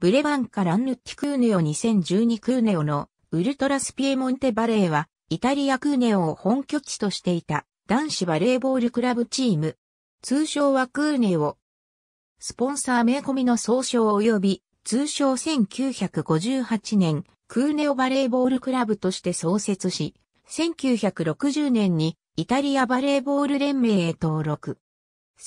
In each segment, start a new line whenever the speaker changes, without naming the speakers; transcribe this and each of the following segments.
ブレバンカ・ランヌッティ・クーネオ2012クーネオのウルトラスピエモンテバレーはイタリアクーネオを本拠地としていた男子バレーボールクラブチーム。通称はクーネオ。スポンサー名込みの総称及び通称1958年クーネオバレーボールクラブとして創設し、1960年にイタリアバレーボール連盟へ登録。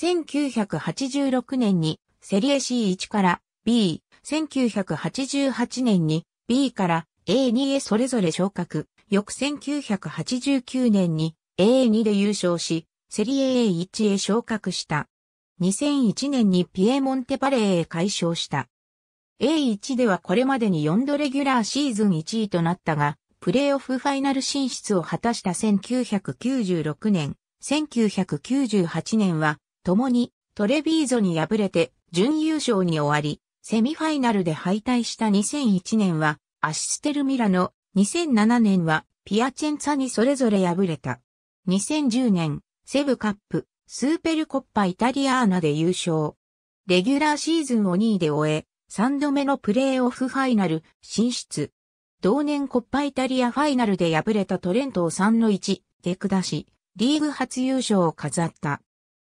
1986年にセリエ C1 から B、1988年に B から A2 へそれぞれ昇格。翌1989年に A2 で優勝し、セリエ A1 へ昇格した。2001年にピエモンテパレーへ解消した。A1 ではこれまでに4度レギュラーシーズン1位となったが、プレーオフファイナル進出を果たした1996年、1998年は、共にトレビーゾに敗れて準優勝に終わり、セミファイナルで敗退した2001年はアシステルミラノ、2007年はピアチェンツァにそれぞれ敗れた。2010年、セブカップ、スーペルコッパイタリアーナで優勝。レギュラーシーズンを2位で終え、3度目のプレーオフファイナル進出。同年コッパイタリアファイナルで敗れたトレントを3の1で下し、リーグ初優勝を飾った。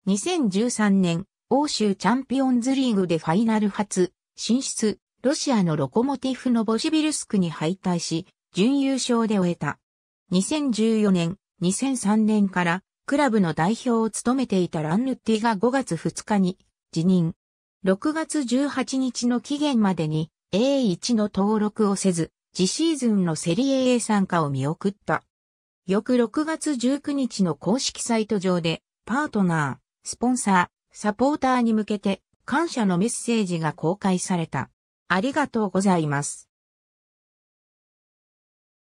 2013年、欧州チャンピオンズリーグでファイナル初進出、ロシアのロコモティフのボシビルスクに敗退し、準優勝で終えた。2014年、2003年からクラブの代表を務めていたランヌッティが5月2日に辞任。6月18日の期限までに A1 の登録をせず、次シーズンのセリエ A 参加を見送った。翌6月19日の公式サイト上で、パートナー、スポンサー、サポーターに向けて、感謝のメッセージが公開された。ありがとうございます。